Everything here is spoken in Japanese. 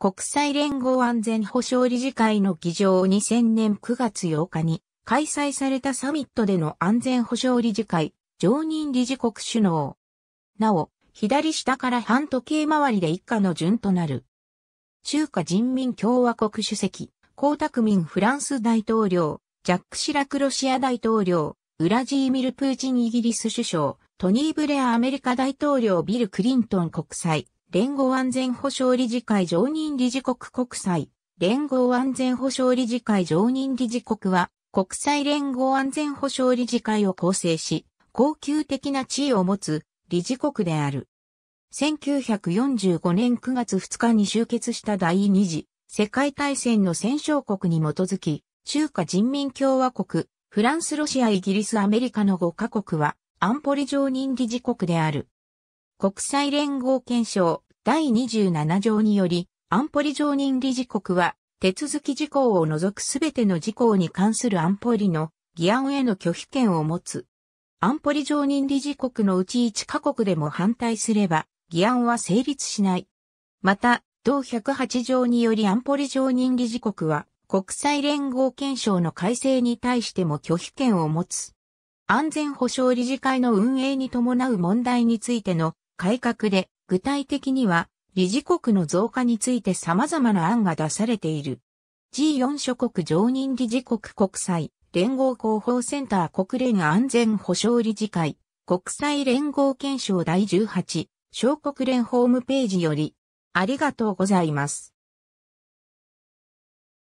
国際連合安全保障理事会の議場を2000年9月8日に開催されたサミットでの安全保障理事会、常任理事国首脳。なお、左下から半時計回りで以下の順となる。中華人民共和国主席、江沢民フランス大統領、ジャック・シラクロシア大統領、ウラジーミル・プーチンイギリス首相、トニー・ブレアアメリカ大統領ビル・クリントン国際連合安全保障理事会常任理事国国際。連合安全保障理事会常任理事国は、国際連合安全保障理事会を構成し、恒久的な地位を持つ理事国である。1945年9月2日に集結した第二次世界大戦の戦勝国に基づき、中華人民共和国、フランス、ロシア、イギリス、アメリカの5カ国は安保理常任理事国である。国際連合憲章第27条により、安保理常任理事国は、手続き事項を除くすべての事項に関する安保理の議案への拒否権を持つ。安保理常任理事国のうち1カ国でも反対すれば、議案は成立しない。また、同108条により安保理常任理事国は、国際連合憲章の改正に対しても拒否権を持つ。安全保障理事会の運営に伴う問題についての改革で、具体的には、理事国の増加について様々な案が出されている。G4 諸国常任理事国国際、連合広報センター国連安全保障理事会、国際連合憲章第18、小国連ホームページより、ありがとうございます。